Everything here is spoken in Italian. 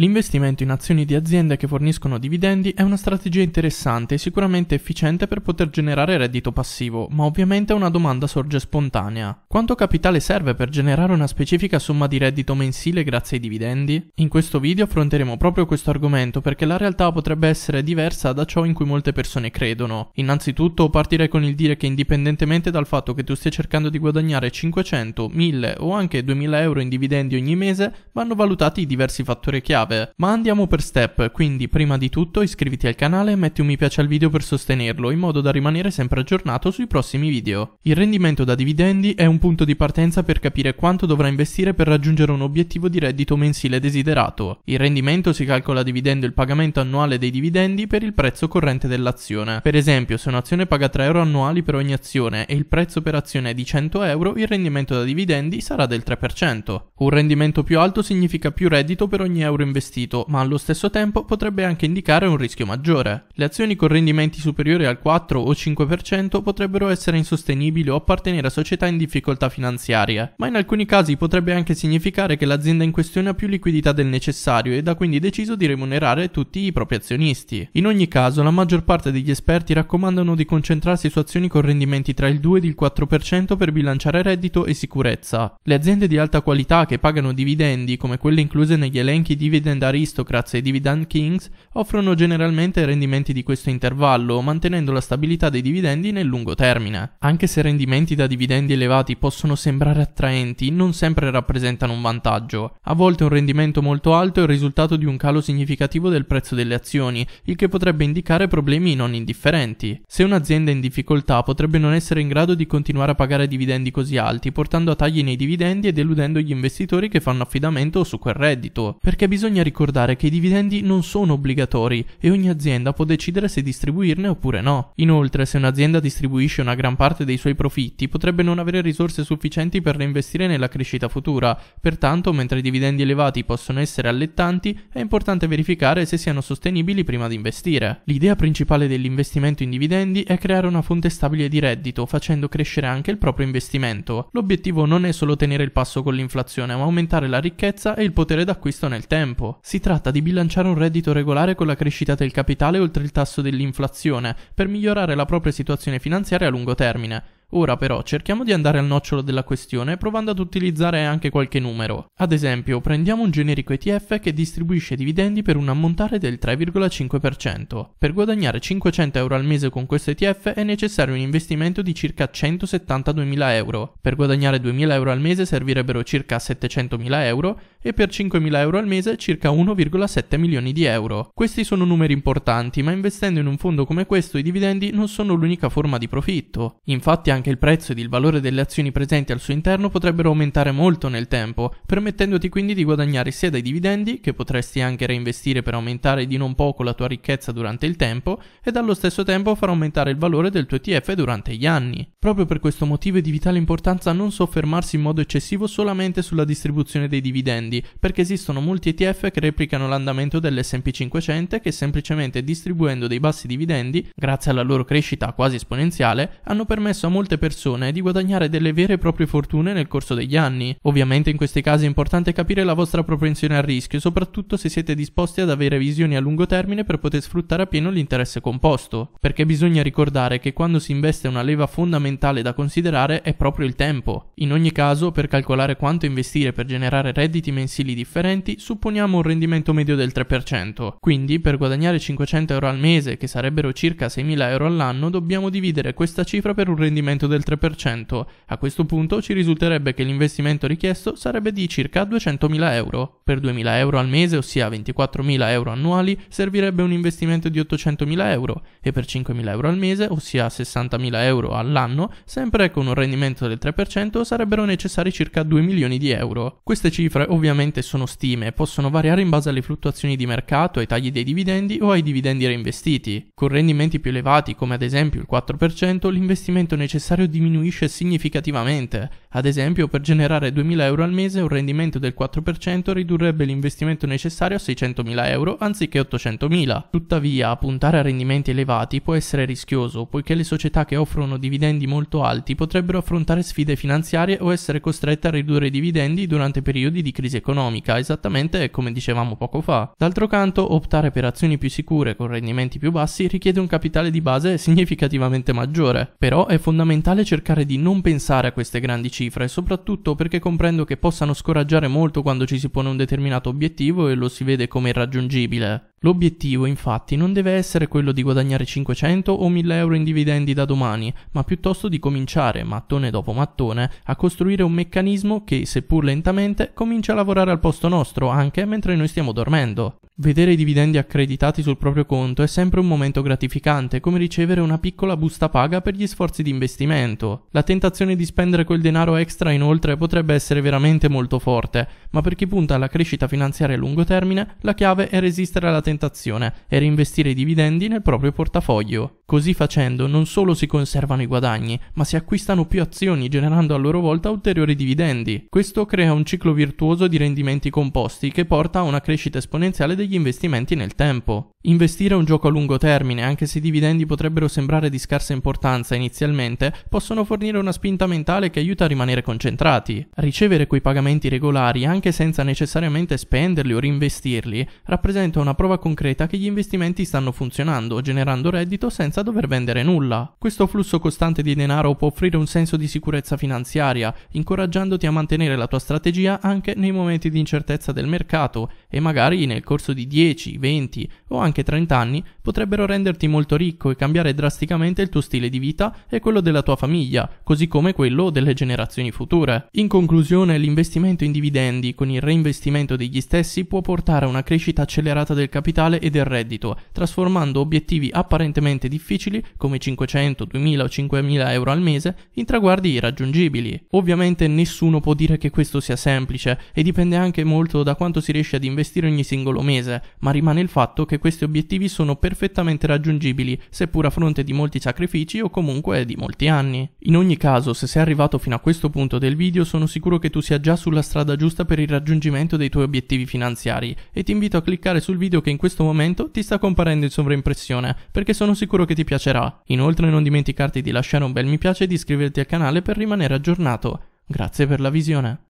L'investimento in azioni di aziende che forniscono dividendi è una strategia interessante e sicuramente efficiente per poter generare reddito passivo, ma ovviamente una domanda sorge spontanea. Quanto capitale serve per generare una specifica somma di reddito mensile grazie ai dividendi? In questo video affronteremo proprio questo argomento perché la realtà potrebbe essere diversa da ciò in cui molte persone credono. Innanzitutto partirei con il dire che indipendentemente dal fatto che tu stia cercando di guadagnare 500, 1000 o anche 2000 euro in dividendi ogni mese, vanno valutati i diversi fattori chiave nave. Ma andiamo per step, quindi prima di tutto iscriviti al canale e metti un mi piace al video per sostenerlo, in modo da rimanere sempre aggiornato sui prossimi video. Il rendimento da dividendi è un punto di partenza per capire quanto dovrà investire per raggiungere un obiettivo di reddito mensile desiderato. Il rendimento si calcola dividendo il pagamento annuale dei dividendi per il prezzo corrente dell'azione. Per esempio, se un'azione paga 3 euro annuali per ogni azione e il prezzo per azione è di 100 euro, il rendimento da dividendi sarà del 3%. Un rendimento più alto significa più reddito per ogni euro investito investito, ma allo stesso tempo potrebbe anche indicare un rischio maggiore. Le azioni con rendimenti superiori al 4 o 5% potrebbero essere insostenibili o appartenere a società in difficoltà finanziarie, ma in alcuni casi potrebbe anche significare che l'azienda in questione ha più liquidità del necessario ed ha quindi deciso di remunerare tutti i propri azionisti. In ogni caso, la maggior parte degli esperti raccomandano di concentrarsi su azioni con rendimenti tra il 2 ed il 4% per bilanciare reddito e sicurezza. Le aziende di alta qualità che pagano dividendi, come quelle incluse negli elenchi di Dividend Aristocrats e Dividend Kings offrono generalmente rendimenti di questo intervallo, mantenendo la stabilità dei dividendi nel lungo termine. Anche se rendimenti da dividendi elevati possono sembrare attraenti, non sempre rappresentano un vantaggio. A volte un rendimento molto alto è il risultato di un calo significativo del prezzo delle azioni, il che potrebbe indicare problemi non indifferenti. Se un'azienda è in difficoltà potrebbe non essere in grado di continuare a pagare dividendi così alti, portando a tagli nei dividendi e deludendo gli investitori che fanno affidamento su quel reddito, perché bisogna Bisogna ricordare che i dividendi non sono obbligatori e ogni azienda può decidere se distribuirne oppure no. Inoltre, se un'azienda distribuisce una gran parte dei suoi profitti, potrebbe non avere risorse sufficienti per reinvestire nella crescita futura. Pertanto, mentre i dividendi elevati possono essere allettanti, è importante verificare se siano sostenibili prima di investire. L'idea principale dell'investimento in dividendi è creare una fonte stabile di reddito, facendo crescere anche il proprio investimento. L'obiettivo non è solo tenere il passo con l'inflazione, ma aumentare la ricchezza e il potere d'acquisto nel tempo tempo. Si tratta di bilanciare un reddito regolare con la crescita del capitale oltre il tasso dell'inflazione per migliorare la propria situazione finanziaria a lungo termine. Ora però cerchiamo di andare al nocciolo della questione provando ad utilizzare anche qualche numero. Ad esempio, prendiamo un generico ETF che distribuisce dividendi per un ammontare del 3,5%. Per guadagnare 500 euro al mese con questo ETF è necessario un investimento di circa 172.000 euro. Per guadagnare 2.000 euro al mese servirebbero circa 700.000 euro e per 5.000 euro al mese circa 1,7 milioni di euro. Questi sono numeri importanti, ma investendo in un fondo come questo i dividendi non sono l'unica forma di profitto. Infatti anche anche il prezzo ed il valore delle azioni presenti al suo interno potrebbero aumentare molto nel tempo, permettendoti quindi di guadagnare sia dai dividendi, che potresti anche reinvestire per aumentare di non poco la tua ricchezza durante il tempo, ed allo stesso tempo far aumentare il valore del tuo ETF durante gli anni. Proprio per questo motivo è di vitale importanza non soffermarsi in modo eccessivo solamente sulla distribuzione dei dividendi, perché esistono molti ETF che replicano l'andamento dell'SP 500 che semplicemente distribuendo dei bassi dividendi, grazie alla loro crescita quasi esponenziale, hanno permesso a molti molte persone di guadagnare delle vere e proprie fortune nel corso degli anni. Ovviamente in questi casi è importante capire la vostra propensione al rischio, soprattutto se siete disposti ad avere visioni a lungo termine per poter sfruttare appieno l'interesse composto, perché bisogna ricordare che quando si investe una leva fondamentale da considerare è proprio il tempo. In ogni caso, per calcolare quanto investire per generare redditi mensili differenti, supponiamo un rendimento medio del 3%. Quindi, per guadagnare 500 euro al mese, che sarebbero circa 6.000 euro all'anno, dobbiamo dividere questa cifra per un rendimento aumento del 3%, a questo punto ci risulterebbe che l'investimento richiesto sarebbe di circa 200.000 euro. Per 2.000 euro al mese, ossia 24.000 euro annuali, servirebbe un investimento di 800.000 euro e per 5.000 euro al mese, ossia 60.000 euro all'anno, sempre con un rendimento del 3%, sarebbero necessari circa 2 milioni di euro. Queste cifre ovviamente sono stime e possono variare in base alle fluttuazioni di mercato, ai tagli dei dividendi o ai dividendi reinvestiti. Con rendimenti più elevati, come ad esempio il 4%, l'investimento necessario avversario diminuisce significativamente ad esempio, per generare 2.000 euro al mese un rendimento del 4% ridurrebbe l'investimento necessario a 600.000 euro anziché 800.000. Tuttavia, puntare a rendimenti elevati può essere rischioso, poiché le società che offrono dividendi molto alti potrebbero affrontare sfide finanziarie o essere costrette a ridurre i dividendi durante periodi di crisi economica, esattamente come dicevamo poco fa. D'altro canto, optare per azioni più sicure con rendimenti più bassi richiede un capitale di base significativamente maggiore. Però è fondamentale cercare di non pensare a queste grandi cifre cifre, e soprattutto perché comprendo che possano scoraggiare molto quando ci si pone un determinato obiettivo e lo si vede come irraggiungibile. L'obiettivo infatti non deve essere quello di guadagnare 500 o 1000 euro in dividendi da domani, ma piuttosto di cominciare, mattone dopo mattone, a costruire un meccanismo che, seppur lentamente, comincia a lavorare al posto nostro anche mentre noi stiamo dormendo. Vedere i dividendi accreditati sul proprio conto è sempre un momento gratificante, come ricevere una piccola busta paga per gli sforzi di investimento. La tentazione di spendere quel denaro denaro extra inoltre potrebbe essere veramente molto forte, ma per chi punta alla crescita finanziaria a lungo termine la chiave è resistere alla tentazione e reinvestire i dividendi nel proprio portafoglio. Così facendo non solo si conservano i guadagni, ma si acquistano più azioni generando a loro volta ulteriori dividendi. Questo crea un ciclo virtuoso di rendimenti composti che porta a una crescita esponenziale degli investimenti nel tempo. Investire è un gioco a lungo termine, anche se i dividendi potrebbero sembrare di scarsa importanza inizialmente, possono fornire una spinta mentale che aiuta a rimanere concentrati. Ricevere quei pagamenti regolari, anche senza necessariamente spenderli o reinvestirli, rappresenta una prova concreta che gli investimenti stanno funzionando, generando reddito senza senza dover vendere nulla. Questo flusso costante di denaro può offrire un senso di sicurezza finanziaria, incoraggiandoti a mantenere la tua strategia anche nei momenti di incertezza del mercato e magari nel corso di 10, 20 o anche 30 anni potrebbero renderti molto ricco e cambiare drasticamente il tuo stile di vita e quello della tua famiglia, così come quello delle generazioni future. In conclusione, l'investimento in dividendi con il reinvestimento degli stessi può portare a una crescita accelerata del capitale e del reddito, trasformando obiettivi apparentemente difficili difficili, come 500, 2000 o 5000 euro al mese, in traguardi irraggiungibili. Ovviamente nessuno può dire che questo sia semplice e dipende anche molto da quanto si riesce ad investire ogni singolo mese, ma rimane il fatto che questi obiettivi sono perfettamente raggiungibili, seppur a fronte di molti sacrifici o comunque di molti anni. In ogni caso, se sei arrivato fino a questo punto del video, sono sicuro che tu sia già sulla strada giusta per il raggiungimento dei tuoi obiettivi finanziari e ti invito a cliccare sul video che in questo momento ti sta comparendo in sovraimpressione, perché sono sicuro che ti ti piacerà. Inoltre non dimenticarti di lasciare un bel mi piace e di iscriverti al canale per rimanere aggiornato. Grazie per la visione.